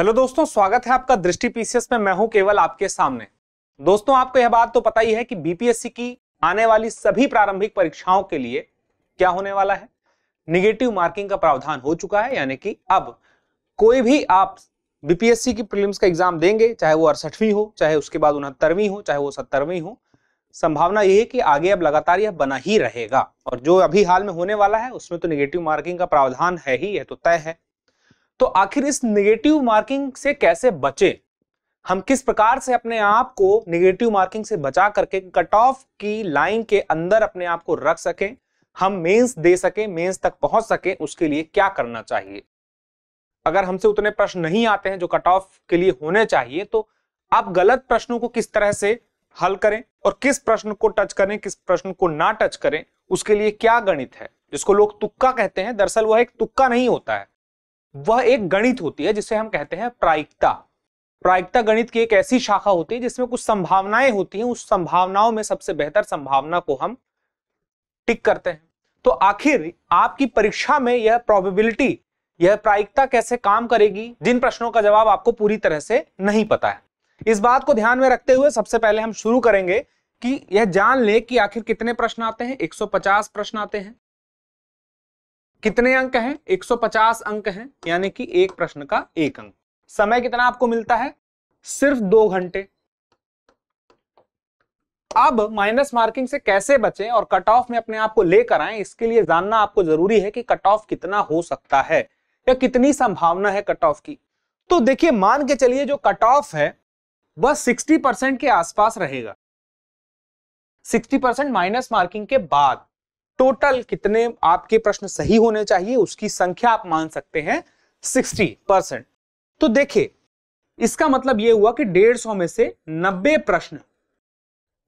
Hello दोस्तों स्वागत है आपका दृष्टि पीसीएस में मैं हूं केवल आपके सामने दोस्तों आपको यह बात तो पता ही है कि बीपीएससी की आने वाली सभी प्रारंभिक परीक्षाओं के लिए क्या होने वाला है निगेटिव मार्किंग का प्रावधान हो चुका है यानी कि अब कोई भी आप बीपीएससी की प्रीलिम्स का एग्जाम देंगे चाहे वो अड़सठवीं हो चाहे उसके बाद उनहत्तरवीं हो चाहे वो सत्तरवीं हो संभावना यह है कि आगे अब लगातार यह बना ही रहेगा और जो अभी हाल में होने वाला है उसमें तो निगेटिव मार्किंग का प्रावधान है ही यह तो तय है तो आखिर इस निगेटिव मार्किंग से कैसे बचे हम किस प्रकार से अपने आप को निगेटिव मार्किंग से बचा करके कट ऑफ की लाइन के अंदर अपने आप को रख सकें हम मेंस दे सकें मेंस तक पहुंच सकें उसके लिए क्या करना चाहिए अगर हमसे उतने प्रश्न नहीं आते हैं जो कट ऑफ के लिए होने चाहिए तो आप गलत प्रश्नों को किस तरह से हल करें और किस प्रश्न को टच करें किस प्रश्न को ना टच करें उसके लिए क्या गणित है जिसको लोग तुक्का कहते हैं दरअसल वह एक तुक्का नहीं होता है वह एक गणित होती है जिसे हम कहते हैं प्रायिकता प्रायिकता गणित की एक ऐसी शाखा होती है जिसमें कुछ संभावनाएं होती हैं उस संभावनाओं में सबसे बेहतर संभावना को हम टिक करते हैं तो आखिर आपकी परीक्षा में यह प्रोबेबिलिटी यह प्रायिकता कैसे काम करेगी जिन प्रश्नों का जवाब आपको पूरी तरह से नहीं पता है इस बात को ध्यान में रखते हुए सबसे पहले हम शुरू करेंगे कि यह जान ले कि आखिर कितने प्रश्न आते हैं 150 प्रश्न आते हैं कितने अंक हैं 150 अंक हैं यानी कि एक प्रश्न का एक अंक समय कितना आपको मिलता है सिर्फ दो घंटे अब माइनस मार्किंग से कैसे बचें और कट ऑफ में अपने आप को लेकर आए इसके लिए जानना आपको जरूरी है कि कट ऑफ कितना हो सकता है या कितनी संभावना है कट ऑफ की तो देखिए मान के चलिए जो कट ऑफ है वह 60 परसेंट के आसपास रहेगा 60 परसेंट माइनस मार्किंग के बाद टोटल कितने आपके प्रश्न सही होने चाहिए उसकी संख्या आप मान सकते हैं 60 परसेंट तो देखिए इसका मतलब यह हुआ कि डेढ़ सौ में से 90 प्रश्न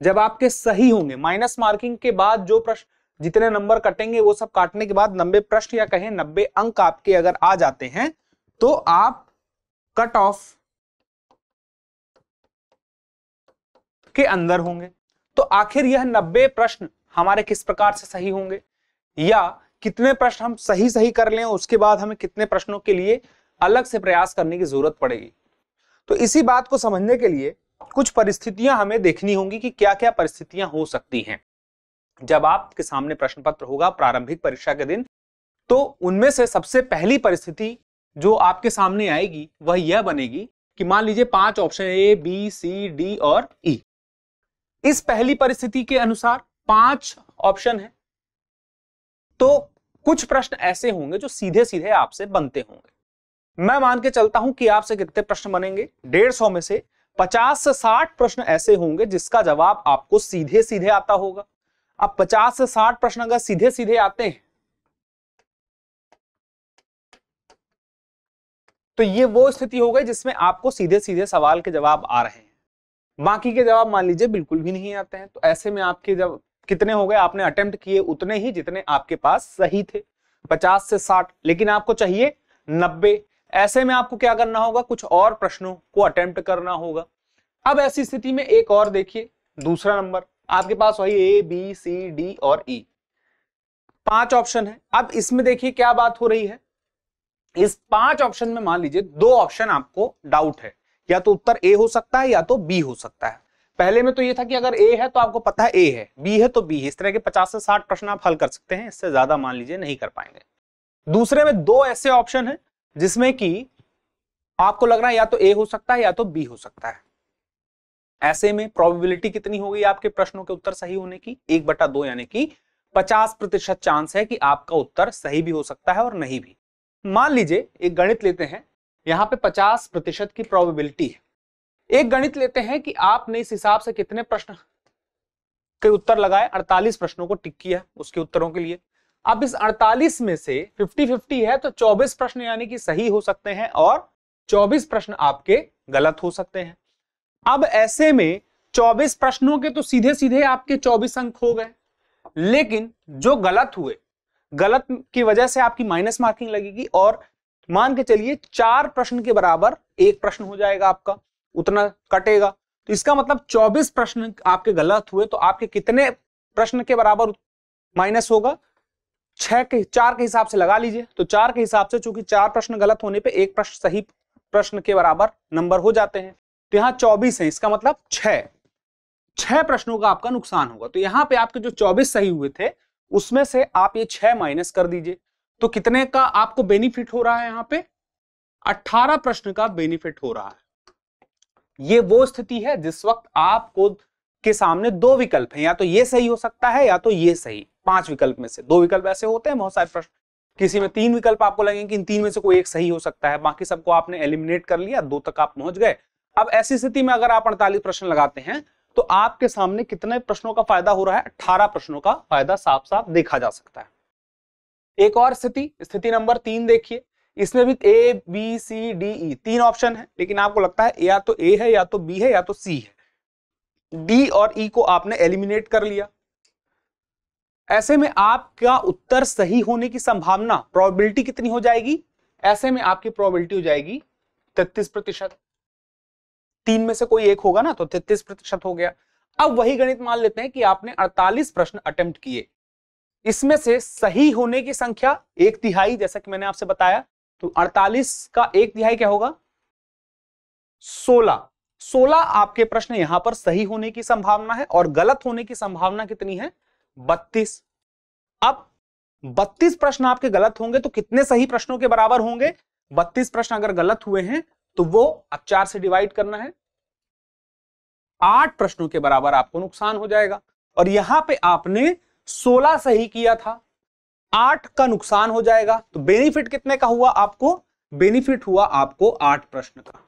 जब आपके सही होंगे माइनस मार्किंग के बाद जो प्रश्न जितने नंबर कटेंगे वो सब काटने के बाद 90 प्रश्न या कहें 90 अंक आपके अगर आ जाते हैं तो आप कट ऑफ के अंदर होंगे तो आखिर यह 90 प्रश्न हमारे किस प्रकार से सही होंगे या कितने प्रश्न हम सही सही कर लें उसके बाद हमें कितने प्रश्नों के लिए अलग से प्रयास करने की जरूरत पड़ेगी तो इसी बात को समझने के लिए कुछ परिस्थितियां हमें देखनी होंगी कि क्या क्या परिस्थितियां हो सकती हैं जब आपके सामने प्रश्न पत्र होगा प्रारंभिक परीक्षा के दिन तो उनमें से सबसे पहली परिस्थिति जो आपके सामने आएगी वह यह बनेगी कि मान लीजिए पांच option A B C D और ई e. इस पहली परिस्थिति के अनुसार पांच ऑप्शन है तो कुछ प्रश्न ऐसे होंगे जो सीधे सीधे आपसे बनते होंगे मैं मान के चलता हूं कि आपसे कितने प्रश्न बनेंगे डेढ़ सौ में से पचास से साठ प्रश्न ऐसे होंगे जिसका जवाब आपको सीधे सीधे आता होगा अब पचास से साठ प्रश्न अगर सीधे सीधे आते हैं तो ये वो स्थिति हो गई जिसमें आपको सीधे सीधे सवाल के जवाब आ रहे हैं बाकी के जवाब मान लीजिए बिल्कुल भी नहीं आते हैं तो ऐसे में आपके जब कितने हो गए आपने अटेम्प्ट किए उतने ही जितने आपके पास सही थे पचास से साठ लेकिन आपको चाहिए नब्बे ऐसे में आपको क्या करना होगा कुछ और प्रश्नों को अटेम्प्ट करना होगा अब ऐसी स्थिति में एक और देखिए दूसरा नंबर आपके पास वही ए बी सी डी और ई e. पांच ऑप्शन है अब इसमें देखिए क्या बात हो रही है इस पांच ऑप्शन में मान लीजिए दो ऑप्शन आपको डाउट है या तो उत्तर ए हो सकता है या तो बी हो सकता है पहले में तो ये था कि अगर ए है तो आपको पता है ए है बी है तो बी है इस तरह के पचास से साठ प्रश्न आप हल कर सकते हैं इससे ज्यादा मान लीजिए नहीं कर पाएंगे दूसरे में दो ऐसे ऑप्शन है जिसमें कि आपको लग रहा है या तो ए हो सकता है या तो बी हो सकता है ऐसे में प्रोबेबिलिटी कितनी होगी आपके प्रश्नों के उत्तर सही होने की एक बटा दो यानी कि पचास प्रतिशत चांस है कि आपका उत्तर सही भी हो सकता है और नहीं भी मान लीजिए एक गणित लेते हैं यहाँ पे पचास प्रतिशत की प्रोबेबिलिटी है एक गणित लेते हैं कि आपने इस हिसाब से कितने प्रश्न के उत्तर लगाए 48 प्रश्नों को टिक किया उसके उत्तरों के लिए अब इस 48 में से 50-50 है तो 24 प्रश्न यानी कि सही हो सकते हैं और 24 प्रश्न आपके गलत हो सकते हैं अब ऐसे में 24 प्रश्नों के तो सीधे सीधे आपके 24 अंक हो गए लेकिन जो गलत हुए गलत की वजह से आपकी माइनस मार्किंग लगेगी और मान के चलिए चार प्रश्न के बराबर एक प्रश्न हो जाएगा आपका उतना कटेगा तो इसका मतलब 24 प्रश्न आपके गलत हुए तो आपके कितने प्रश्न के बराबर माइनस होगा छह के चार के हिसाब से लगा लीजिए तो चार के हिसाब से चूंकि चार प्रश्न गलत होने पे एक प्रश्न सही प्रश्न के बराबर नंबर हो जाते हैं तो यहाँ चौबीस है इसका मतलब छह छह प्रश्नों का आपका नुकसान होगा तो यहाँ पे आपके जो चौबीस सही हुए थे उसमें से आप ये छह माइनस कर दीजिए तो कितने का आपको बेनिफिट हो रहा है यहाँ पे अट्ठारह प्रश्न का बेनिफिट हो रहा है ये वो स्थिति है जिस वक्त आपको के सामने दो विकल्प हैं या तो ये सही हो सकता है या तो ये सही पांच विकल्प में से दो विकल्प ऐसे होते हैं बहुत सारे प्रश्न किसी में तीन विकल्प आपको लगेंगे कि इन तीन में से कोई एक सही हो सकता है बाकी सबको आपने एलिमिनेट कर लिया दो तक आप पहुंच गए अब ऐसी स्थिति में अगर आप अड़तालीस प्रश्न लगाते हैं तो आपके सामने कितने प्रश्नों का फायदा हो रहा है अट्ठारह प्रश्नों का फायदा साफ साफ देखा जा सकता है एक और स्थिति स्थिति नंबर तीन देखिए इसमें भी ए बी सी डी ई तीन ऑप्शन है लेकिन आपको लगता है या तो ए है या तो बी है या तो सी है डी और ई e को आपने एलिमिनेट कर लिया ऐसे में आपका उत्तर सही होने की संभावना प्रोबेबिलिटी कितनी हो जाएगी ऐसे में आपकी प्रोबेबिलिटी हो जाएगी तेतीस प्रतिशत तीन में से कोई एक होगा ना तो तेतीस प्रतिशत हो गया अब वही गणित मान लेते हैं कि आपने 48 प्रश्न अटेम्प्ट किए इसमें से सही होने की संख्या एक तिहाई जैसा कि मैंने आपसे बताया तो 48 का एक तिहाई क्या होगा 16 16 आपके प्रश्न यहां पर सही होने की संभावना है और गलत होने की संभावना कितनी है 32 अब 32 प्रश्न आपके गलत होंगे तो कितने सही प्रश्नों के बराबर होंगे 32 प्रश्न अगर गलत हुए हैं तो वो अब चार से डिवाइड करना है आठ प्रश्नों के बराबर आपको नुकसान हो जाएगा और यहां पे आपने 16 सही किया था आठ का नुकसान हो जाएगा तो बेनिफिट कितने का हुआ आपको बेनिफिट हुआ आपको आठ प्रश्न का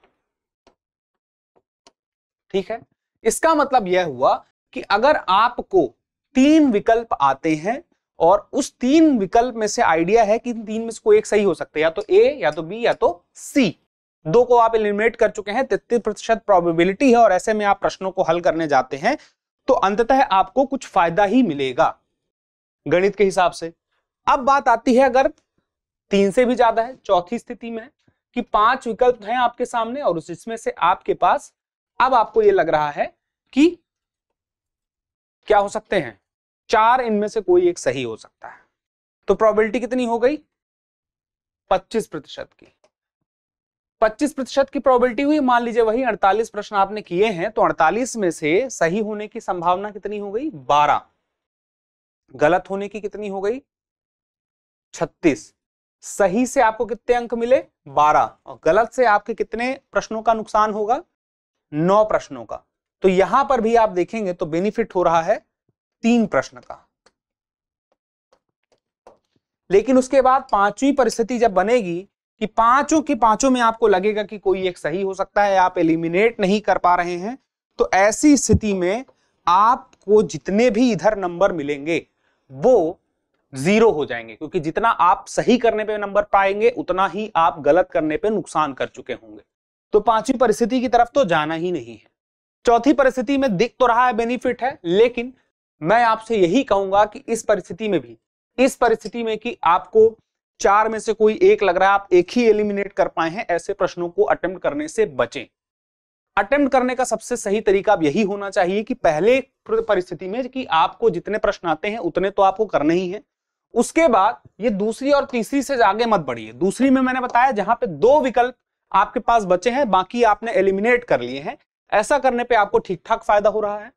ठीक है इसका मतलब यह हुआ कि अगर आपको तीन विकल्प आते हैं और उस तीन विकल्प में से आइडिया है कि तीन में से कोई एक सही हो सकता है या तो ए या तो बी या तो सी दो को आप इलिमिनेट कर चुके हैं तेतीस प्रतिशत प्रॉबिबिलिटी है और ऐसे में आप प्रश्नों को हल करने जाते हैं तो अंततः आपको कुछ फायदा ही मिलेगा गणित के हिसाब से अब बात आती है अगर तीन से भी ज्यादा है चौथी स्थिति में कि पांच विकल्प हैं आपके सामने और इसमें से आपके पास अब आपको यह लग रहा है कि क्या हो सकते हैं चार इनमें से कोई एक सही हो सकता है तो प्रोबेबिलिटी कितनी हो गई 25 प्रतिशत की 25 प्रतिशत की प्रोबेबिलिटी हुई मान लीजिए वही 48 प्रश्न आपने किए हैं तो 48 में से सही होने की संभावना कितनी हो गई 12 गलत होने की कितनी हो गई छत्तीस सही से आपको कितने अंक मिले बारह और गलत से आपके कितने प्रश्नों का नुकसान होगा नौ प्रश्नों का तो यहां पर भी आप देखेंगे तो बेनिफिट हो रहा है तीन प्रश्न का लेकिन उसके बाद पांचवी परिस्थिति जब बनेगी कि पांचों की पांचों में आपको लगेगा कि कोई एक सही हो सकता है आप एलिमिनेट नहीं कर पा रहे हैं तो ऐसी स्थिति में आपको जितने भी इधर नंबर मिलेंगे वो जीरो हो जाएंगे क्योंकि जितना आप सही करने पे नंबर पाएंगे उतना ही आप गलत करने पे नुकसान कर चुके होंगे तो पांचवी परिस्थिति की तरफ तो जाना ही नहीं है चौथी परिस्थिति में दिख तो रहा है बेनिफिट है लेकिन मैं आपसे यही कहूंगा कि इस परिस्थिति में भी इस परिस्थिति में कि आपको चार में से कोई एक लग रहा है आप एक ही एलिमिनेट कर पाए हैं ऐसे प्रश्नों को अटेम्प्ट करने से बचें अटेम्प्ट करने का सबसे सही तरीका यही होना चाहिए कि पहले परिस्थिति में कि आपको जितने प्रश्न आते हैं उतने तो आपको करने ही हैं उसके बाद ये दूसरी और तीसरी से आगे मत बढ़िए दूसरी में मैंने बताया जहां पे दो विकल्प आपके पास बचे हैं बाकी आपने एलिमिनेट कर लिए हैं ऐसा करने पे आपको ठीक ठाक फायदा हो रहा है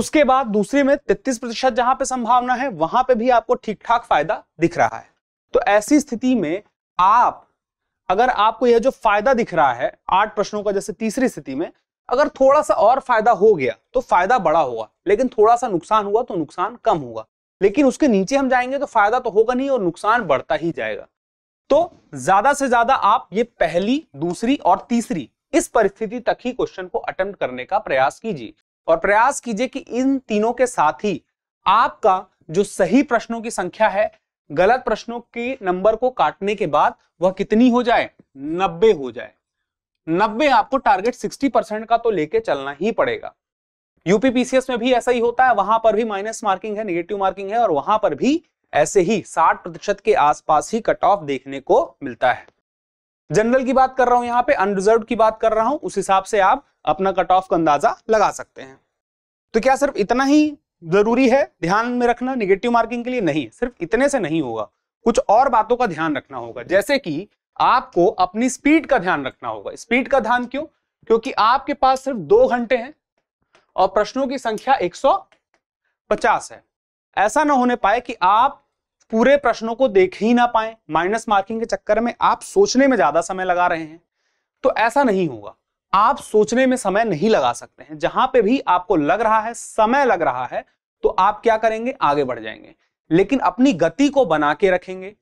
उसके बाद दूसरे में 33 प्रतिशत जहां पे संभावना है वहां पे भी आपको ठीक ठाक फायदा दिख रहा है तो ऐसी स्थिति में आप अगर आपको यह जो फायदा दिख रहा है आठ प्रश्नों का जैसे तीसरी स्थिति में अगर थोड़ा सा और फायदा हो गया तो फायदा बड़ा होगा लेकिन थोड़ा सा नुकसान हुआ तो नुकसान कम होगा लेकिन उसके नीचे हम जाएंगे तो फायदा तो होगा नहीं और नुकसान बढ़ता ही जाएगा तो ज्यादा से ज्यादा आप ये पहली दूसरी और तीसरी इस परिस्थिति तक ही क्वेश्चन को अटेम्प्ट करने का प्रयास कीजिए और प्रयास कीजिए कि इन तीनों के साथ ही आपका जो सही प्रश्नों की संख्या है गलत प्रश्नों के नंबर को काटने के बाद वह कितनी हो जाए नब्बे हो जाए नब्बे आपको टारगेट सिक्सटी परसेंट का तो लेके चलना ही पड़ेगा यूपीपीसीएस में भी ऐसा ही होता है वहां पर भी माइनस मार्किंग है निगेटिव मार्किंग है और वहां पर भी ऐसे ही 60 प्रतिशत के आसपास ही कट ऑफ देखने को मिलता है जनरल की बात कर रहा हूं यहाँ पे अनरिजर्व की बात कर रहा हूं उस हिसाब से आप अपना कट ऑफ का अंदाजा लगा सकते हैं तो क्या सिर्फ इतना ही जरूरी है ध्यान में रखना निगेटिव मार्किंग के लिए नहीं सिर्फ इतने से नहीं होगा कुछ और बातों का ध्यान रखना होगा जैसे कि आपको अपनी स्पीड का ध्यान रखना होगा स्पीड का ध्यान क्यों क्योंकि आपके पास सिर्फ दो घंटे हैं और प्रश्नों की संख्या 150 है ऐसा ना होने पाए कि आप पूरे प्रश्नों को देख ही ना पाए माइनस मार्किंग के चक्कर में आप सोचने में ज्यादा समय लगा रहे हैं तो ऐसा नहीं होगा आप सोचने में समय नहीं लगा सकते हैं जहां पे भी आपको लग रहा है समय लग रहा है तो आप क्या करेंगे आगे बढ़ जाएंगे लेकिन अपनी गति को बना के रखेंगे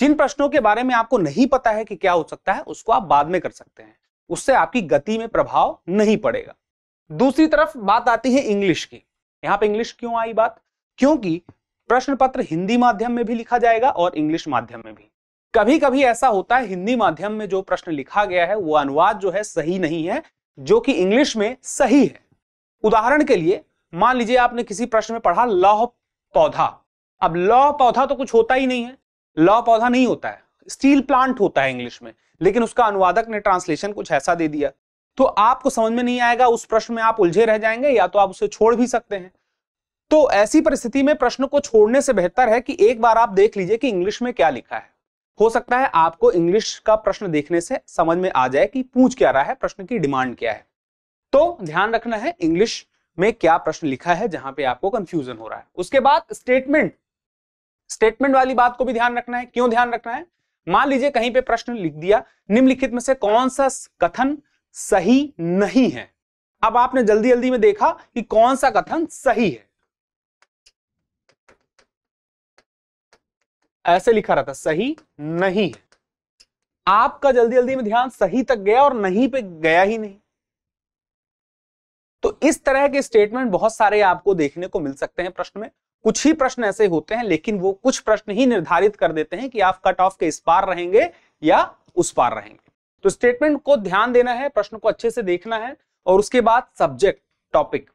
जिन प्रश्नों के बारे में आपको नहीं पता है कि क्या हो सकता है उसको आप बाद में कर सकते हैं उससे आपकी गति में प्रभाव नहीं पड़ेगा दूसरी तरफ बात आती है इंग्लिश की यहां पे इंग्लिश क्यों आई बात क्योंकि प्रश्न पत्र हिंदी माध्यम में भी लिखा जाएगा और इंग्लिश माध्यम में भी कभी कभी ऐसा होता है हिंदी माध्यम में जो प्रश्न लिखा गया है वो अनुवाद जो है सही नहीं है जो कि इंग्लिश में सही है उदाहरण के लिए मान लीजिए आपने किसी प्रश्न में पढ़ा लौह पौधा अब लौह पौधा तो कुछ होता ही नहीं है लौह पौधा नहीं होता है स्टील प्लांट होता है इंग्लिश में लेकिन उसका अनुवादक ने ट्रांसलेशन कुछ ऐसा दे दिया तो आपको समझ में नहीं आएगा उस प्रश्न में आप उलझे रह जाएंगे या तो आप उसे छोड़ भी सकते हैं तो ऐसी परिस्थिति में प्रश्न को छोड़ने से बेहतर है कि एक बार आप देख लीजिए कि इंग्लिश में क्या लिखा है हो सकता है आपको इंग्लिश का प्रश्न देखने से समझ में आ जाए कि पूछ क्या रहा है प्रश्न की डिमांड क्या है तो ध्यान रखना है इंग्लिश में क्या प्रश्न लिखा है जहां पे आपको कंफ्यूजन हो रहा है उसके बाद स्टेटमेंट स्टेटमेंट वाली बात को भी ध्यान रखना है क्यों ध्यान रखना है मान लीजिए कहीं पे प्रश्न लिख दिया निम्नलिखित में से कौन सा कथन सही नहीं है अब आपने जल्दी जल्दी में देखा कि कौन सा कथन सही है ऐसे लिखा रहता सही नहीं है आपका जल्दी जल्दी में ध्यान सही तक गया और नहीं पे गया ही नहीं तो इस तरह के स्टेटमेंट बहुत सारे आपको देखने को मिल सकते हैं प्रश्न में कुछ ही प्रश्न ऐसे होते हैं लेकिन वो कुछ प्रश्न ही निर्धारित कर देते हैं कि आप कट ऑफ के इस पार रहेंगे या उस पार रहेंगे तो स्टेटमेंट को ध्यान देना है प्रश्न को अच्छे से देखना है और उसके बाद सब्जेक्ट टॉपिक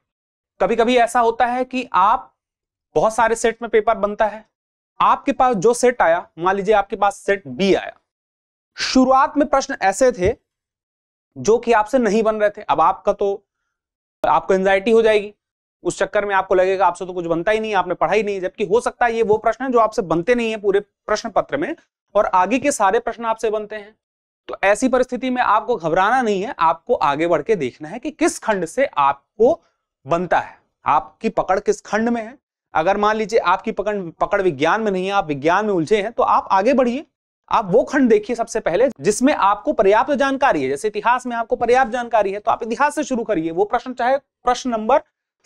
कभी कभी ऐसा होता है कि आप बहुत सारे सेट में पेपर बनता है आपके पास जो सेट आया मान लीजिए आपके पास सेट बी आया शुरुआत में प्रश्न ऐसे थे जो कि आपसे नहीं बन रहे थे अब आपका तो आपको एंजाइटी हो जाएगी उस चक्कर में आपको लगेगा आपसे तो कुछ बनता ही नहीं आपने पढ़ा ही नहीं जबकि हो सकता है ये वो प्रश्न है जो आपसे बनते नहीं है पूरे प्रश्न पत्र में और आगे के सारे प्रश्न आपसे बनते हैं तो ऐसी परिस्थिति में आपको घबराना नहीं है आपको आगे बढ़ के देखना है कि किस खंड से आपको बनता है आपकी पकड़ किस खंड में है अगर मान लीजिए आपकी पकड़ पकड़ विज्ञान में नहीं है आप विज्ञान में उलझे हैं तो आप आगे बढ़िए आप वो खंड देखिए सबसे पहले जिसमें आपको पर्याप्त जानकारी है जैसे इतिहास में आपको पर्याप्त जानकारी है तो आप इतिहास से शुरू करिए वो प्रश्न चाहे प्रश्न नंबर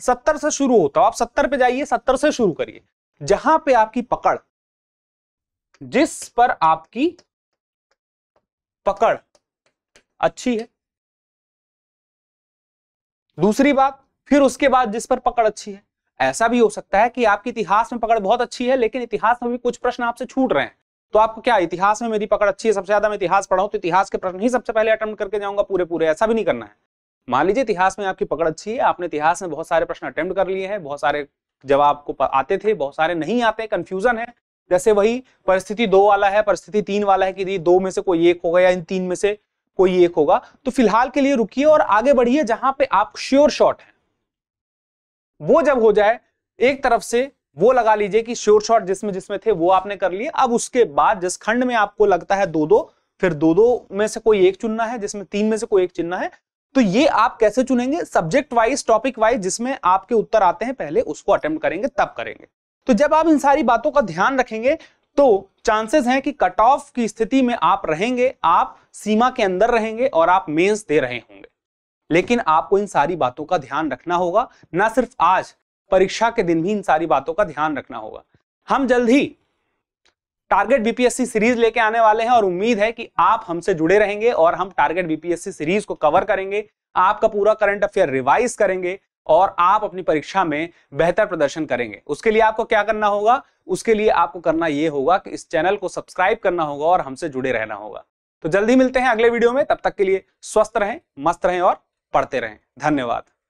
सत्तर से शुरू होता हो आप सत्तर पे जाइए सत्तर से शुरू करिए जहां पे आपकी पकड़ जिस पर आपकी पकड़ अच्छी है दूसरी बात फिर उसके बाद जिस पर पकड़ अच्छी है ऐसा भी हो सकता है कि आपकी इतिहास में पकड़ बहुत अच्छी है लेकिन इतिहास में भी कुछ प्रश्न आपसे छूट रहे हैं तो आपको क्या इतिहास में मेरी पकड़ अच्छी है सबसे ज्यादा मैं इतिहास पढ़ाऊं तो इतिहास के प्रश्न ही सबसे पहले अटेम्प्ट करके जाऊंगा पूरे पूरे ऐसा भी नहीं करना है मान लीजिए इतिहास में आपकी पकड़ अच्छी है आपने इतिहास में बहुत सारे प्रश्न अटेम्प्ट कर लिए हैं बहुत सारे जवाब आपको आते थे बहुत सारे नहीं आते कंफ्यूजन है जैसे वही परिस्थिति दो वाला है परिस्थिति तीन वाला है कि दो में से कोई एक होगा या इन तीन में से कोई एक होगा तो फिलहाल के लिए रुकिए और आगे बढ़िए जहां पे आप श्योर शॉट हैं वो जब हो जाए एक तरफ से वो लगा लीजिए कि श्योर शॉट जिसमें जिसमें थे वो आपने कर लिए अब उसके बाद जिस खंड में आपको लगता है दो दो फिर दो दो में से कोई एक चुनना है जिसमें तीन में से कोई एक चुनना है तो ये आप कैसे चुनेंगे सब्जेक्ट वाइज टॉपिक वाइज जिसमें आपके उत्तर आते हैं पहले उसको अटेम्प्ट करेंगे तब करेंगे तो जब आप इन सारी बातों का ध्यान रखेंगे तो चांसेस हैं कि कट ऑफ की स्थिति में आप रहेंगे आप सीमा के अंदर रहेंगे और आप मेंस दे रहे होंगे लेकिन आपको इन सारी बातों का ध्यान रखना होगा ना सिर्फ आज परीक्षा के दिन भी इन सारी बातों का ध्यान रखना होगा हम जल्द ही टारगेट बीपीएससी सीरीज लेके आने वाले हैं और उम्मीद है कि आप हमसे जुड़े रहेंगे और हम टारगेट बीपीएससी सीरीज को कवर करेंगे आपका पूरा करंट अफेयर रिवाइज करेंगे और आप अपनी परीक्षा में बेहतर प्रदर्शन करेंगे उसके लिए आपको क्या करना होगा उसके लिए आपको करना यह होगा कि इस चैनल को सब्सक्राइब करना होगा और हमसे जुड़े रहना होगा तो जल्दी मिलते हैं अगले वीडियो में तब तक के लिए स्वस्थ रहें मस्त रहें और पढ़ते रहें धन्यवाद